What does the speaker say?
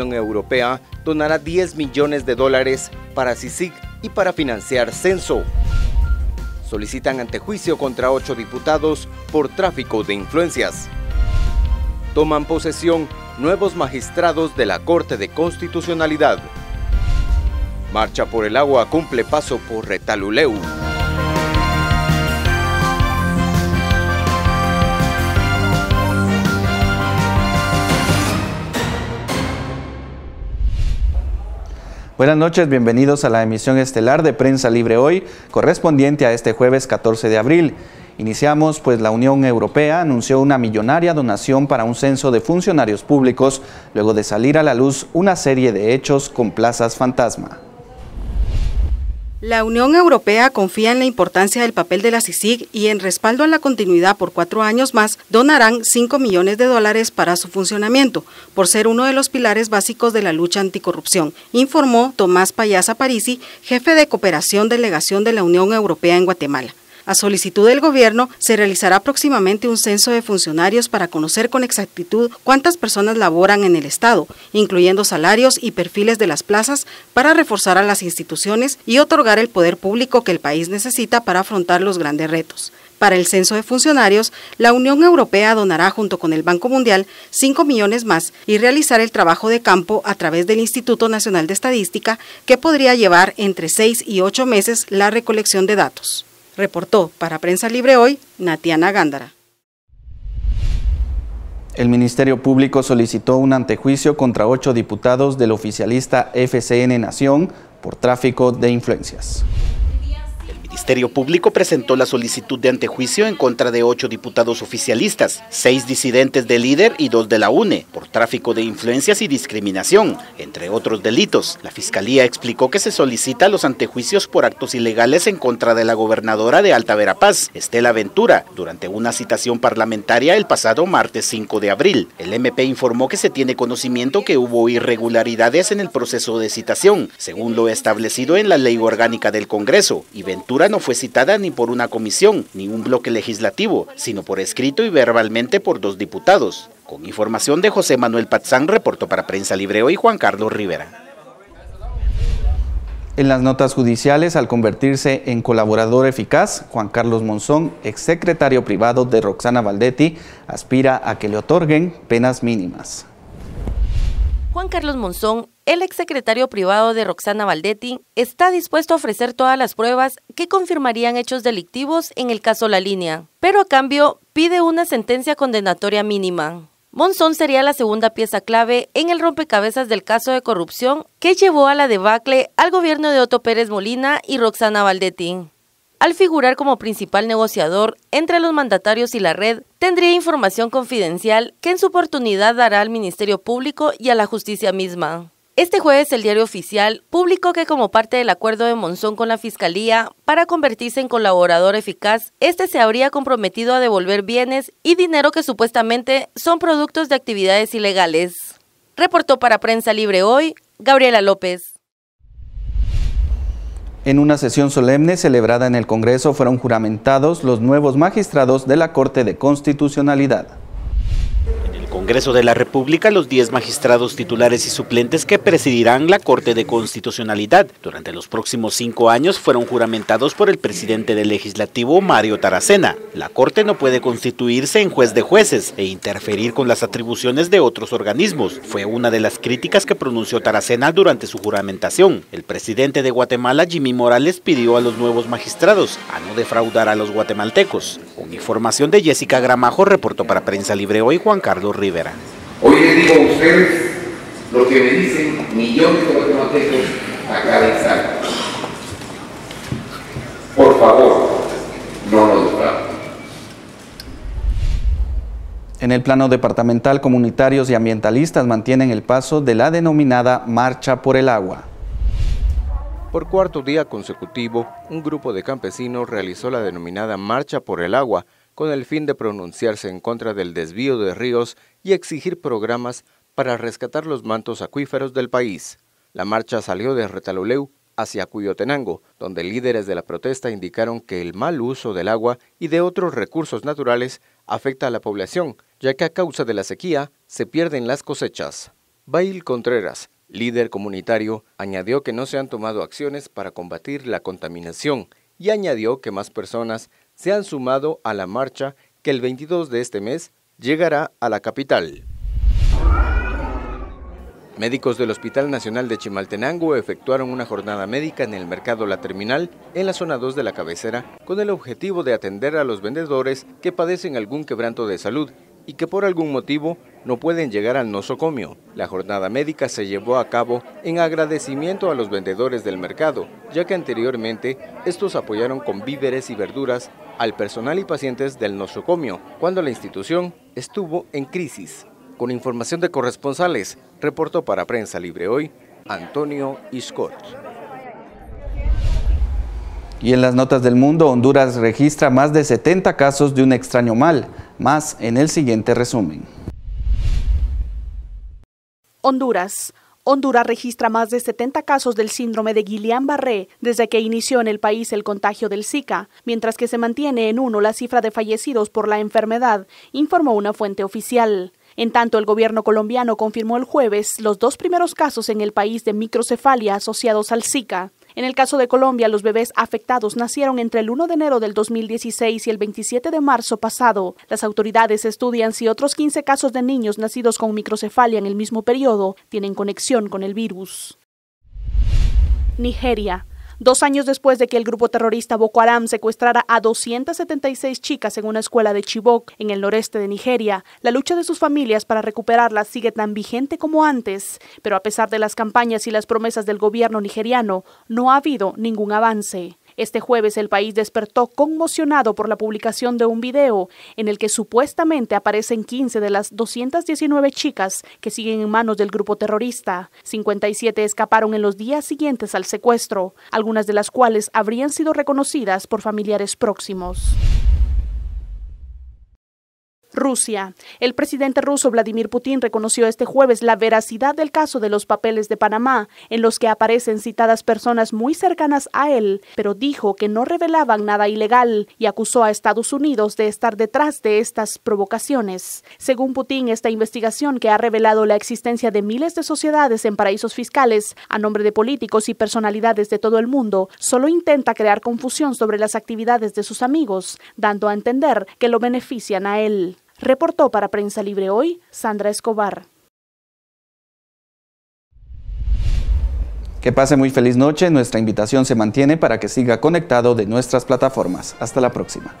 Unión Europea donará 10 millones de dólares para CICIC y para financiar censo. Solicitan antejuicio contra ocho diputados por tráfico de influencias. Toman posesión nuevos magistrados de la Corte de Constitucionalidad. Marcha por el agua cumple paso por Retaluleu. Buenas noches, bienvenidos a la emisión estelar de Prensa Libre Hoy, correspondiente a este jueves 14 de abril. Iniciamos, pues la Unión Europea anunció una millonaria donación para un censo de funcionarios públicos, luego de salir a la luz una serie de hechos con plazas fantasma. La Unión Europea confía en la importancia del papel de la CICIG y en respaldo a la continuidad por cuatro años más donarán 5 millones de dólares para su funcionamiento, por ser uno de los pilares básicos de la lucha anticorrupción, informó Tomás Payasa Parisi, jefe de cooperación delegación de la Unión Europea en Guatemala. A solicitud del gobierno, se realizará próximamente un censo de funcionarios para conocer con exactitud cuántas personas laboran en el Estado, incluyendo salarios y perfiles de las plazas para reforzar a las instituciones y otorgar el poder público que el país necesita para afrontar los grandes retos. Para el censo de funcionarios, la Unión Europea donará junto con el Banco Mundial 5 millones más y realizará el trabajo de campo a través del Instituto Nacional de Estadística, que podría llevar entre 6 y 8 meses la recolección de datos reportó para Prensa Libre hoy Natiana Gándara. El Ministerio Público solicitó un antejuicio contra ocho diputados del oficialista FCN Nación por tráfico de influencias. El Ministerio Público presentó la solicitud de antejuicio en contra de ocho diputados oficialistas, seis disidentes del líder y dos de la UNE, por tráfico de influencias y discriminación, entre otros delitos. La Fiscalía explicó que se solicita los antejuicios por actos ilegales en contra de la gobernadora de Alta Verapaz, Estela Ventura, durante una citación parlamentaria el pasado martes 5 de abril. El MP informó que se tiene conocimiento que hubo irregularidades en el proceso de citación, según lo establecido en la Ley Orgánica del Congreso, y Ventura no fue citada ni por una comisión, ni un bloque legislativo, sino por escrito y verbalmente por dos diputados. Con información de José Manuel Patzán, reportó para Prensa Libre hoy Juan Carlos Rivera. En las notas judiciales, al convertirse en colaborador eficaz, Juan Carlos Monzón, exsecretario privado de Roxana Valdetti, aspira a que le otorguen penas mínimas. Juan Carlos Monzón, el secretario privado de Roxana Valdetti está dispuesto a ofrecer todas las pruebas que confirmarían hechos delictivos en el caso La Línea, pero a cambio pide una sentencia condenatoria mínima. Monzón sería la segunda pieza clave en el rompecabezas del caso de corrupción que llevó a la debacle al gobierno de Otto Pérez Molina y Roxana Valdetti. Al figurar como principal negociador entre los mandatarios y la red, tendría información confidencial que en su oportunidad dará al Ministerio Público y a la justicia misma. Este jueves el diario oficial publicó que como parte del acuerdo de Monzón con la Fiscalía para convertirse en colaborador eficaz, este se habría comprometido a devolver bienes y dinero que supuestamente son productos de actividades ilegales. Reportó para Prensa Libre hoy Gabriela López. En una sesión solemne celebrada en el Congreso fueron juramentados los nuevos magistrados de la Corte de Constitucionalidad. Congreso de la República los 10 magistrados titulares y suplentes que presidirán la Corte de Constitucionalidad durante los próximos cinco años fueron juramentados por el presidente del Legislativo, Mario Taracena. La Corte no puede constituirse en juez de jueces e interferir con las atribuciones de otros organismos. Fue una de las críticas que pronunció Taracena durante su juramentación. El presidente de Guatemala, Jimmy Morales, pidió a los nuevos magistrados a no defraudar a los guatemaltecos. Con información de Jessica Gramajo, reportó para Prensa Libre hoy Juan Carlos Rivera. Hoy les digo a ustedes lo que me dicen millones de guatemaltecos a cada Por favor, no nos traten. En el plano departamental, comunitarios y ambientalistas mantienen el paso de la denominada Marcha por el Agua. Por cuarto día consecutivo, un grupo de campesinos realizó la denominada Marcha por el Agua, con el fin de pronunciarse en contra del desvío de ríos y exigir programas para rescatar los mantos acuíferos del país. La marcha salió de Retaluleu hacia Cuyotenango, donde líderes de la protesta indicaron que el mal uso del agua y de otros recursos naturales afecta a la población, ya que a causa de la sequía se pierden las cosechas. Bail Contreras, líder comunitario, añadió que no se han tomado acciones para combatir la contaminación y añadió que más personas se han sumado a la marcha que el 22 de este mes llegará a la capital. Médicos del Hospital Nacional de Chimaltenango efectuaron una jornada médica en el mercado La Terminal, en la zona 2 de la cabecera, con el objetivo de atender a los vendedores que padecen algún quebranto de salud y que por algún motivo no pueden llegar al nosocomio. La jornada médica se llevó a cabo en agradecimiento a los vendedores del mercado, ya que anteriormente estos apoyaron con víveres y verduras al personal y pacientes del nosocomio cuando la institución estuvo en crisis. Con información de corresponsales, reportó para Prensa Libre Hoy Antonio Iscot. Y en las notas del mundo, Honduras registra más de 70 casos de un extraño mal, más en el siguiente resumen. Honduras, Honduras registra más de 70 casos del síndrome de Guillain-Barré desde que inició en el país el contagio del Zika, mientras que se mantiene en uno la cifra de fallecidos por la enfermedad, informó una fuente oficial. En tanto, el gobierno colombiano confirmó el jueves los dos primeros casos en el país de microcefalia asociados al Zika, en el caso de Colombia, los bebés afectados nacieron entre el 1 de enero del 2016 y el 27 de marzo pasado. Las autoridades estudian si otros 15 casos de niños nacidos con microcefalia en el mismo periodo tienen conexión con el virus. Nigeria dos años después de que el grupo terrorista Boko Haram secuestrara a 276 chicas en una escuela de Chibok, en el noreste de Nigeria, la lucha de sus familias para recuperarlas sigue tan vigente como antes, pero a pesar de las campañas y las promesas del gobierno nigeriano, no ha habido ningún avance. Este jueves el país despertó conmocionado por la publicación de un video en el que supuestamente aparecen 15 de las 219 chicas que siguen en manos del grupo terrorista. 57 escaparon en los días siguientes al secuestro, algunas de las cuales habrían sido reconocidas por familiares próximos. Rusia. El presidente ruso Vladimir Putin reconoció este jueves la veracidad del caso de los papeles de Panamá, en los que aparecen citadas personas muy cercanas a él, pero dijo que no revelaban nada ilegal y acusó a Estados Unidos de estar detrás de estas provocaciones. Según Putin, esta investigación que ha revelado la existencia de miles de sociedades en paraísos fiscales a nombre de políticos y personalidades de todo el mundo, solo intenta crear confusión sobre las actividades de sus amigos, dando a entender que lo benefician a él. Reportó para Prensa Libre hoy Sandra Escobar. Que pase muy feliz noche. Nuestra invitación se mantiene para que siga conectado de nuestras plataformas. Hasta la próxima.